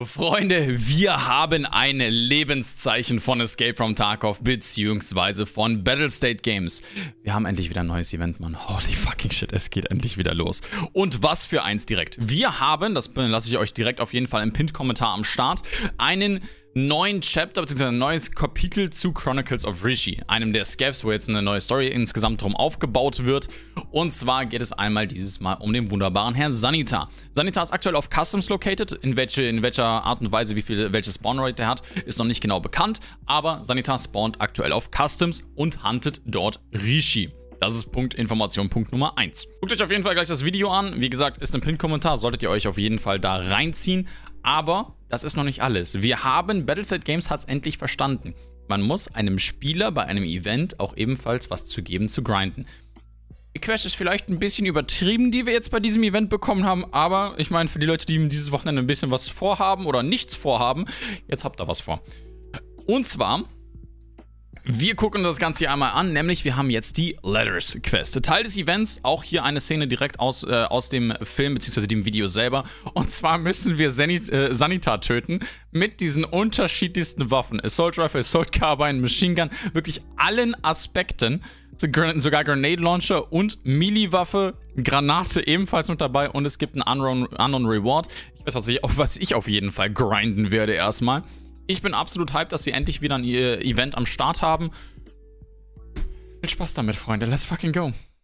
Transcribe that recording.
Freunde, wir haben ein Lebenszeichen von Escape from Tarkov beziehungsweise von Battlestate Games. Wir haben endlich wieder ein neues Event, Mann. Holy fucking shit, es geht endlich wieder los. Und was für eins direkt. Wir haben, das lasse ich euch direkt auf jeden Fall im Pinned-Kommentar am Start, einen neuen Chapter bzw. ein neues Kapitel zu Chronicles of Rishi, einem der Scavs, wo jetzt eine neue Story insgesamt drum aufgebaut wird. Und zwar geht es einmal dieses Mal um den wunderbaren Herrn Sanita. Sanita ist aktuell auf Customs located, in, welche, in welcher Art und Weise, wie viel, welche Spawnrate er hat, ist noch nicht genau bekannt, aber Sanita spawnt aktuell auf Customs und huntet dort Rishi. Das ist Punkt Information, Punkt Nummer 1. Guckt euch auf jeden Fall gleich das Video an. Wie gesagt, ist ein Pin-Kommentar, solltet ihr euch auf jeden Fall da reinziehen. Aber das ist noch nicht alles. Wir haben, Battleset Games hat es endlich verstanden. Man muss einem Spieler bei einem Event auch ebenfalls was zu geben, zu grinden. Die Quest ist vielleicht ein bisschen übertrieben, die wir jetzt bei diesem Event bekommen haben, aber ich meine, für die Leute, die dieses Wochenende ein bisschen was vorhaben oder nichts vorhaben, jetzt habt ihr was vor. Und zwar wir gucken das Ganze hier einmal an, nämlich wir haben jetzt die Letters Quest. Teil des Events, auch hier eine Szene direkt aus, äh, aus dem Film bzw. dem Video selber. Und zwar müssen wir Sanit äh, Sanitar töten mit diesen unterschiedlichsten Waffen. Assault Rifle, Assault Carbine, Machine Gun, wirklich allen Aspekten. Sogar Grenade Launcher und Melee-Waffe, Granate ebenfalls mit dabei und es gibt einen Unknown, Reward. Ich weiß, was ich, was ich auf jeden Fall grinden werde erstmal. Ich bin absolut hyped, dass sie endlich wieder ein äh, Event am Start haben. Viel Spaß damit, Freunde. Let's fucking go.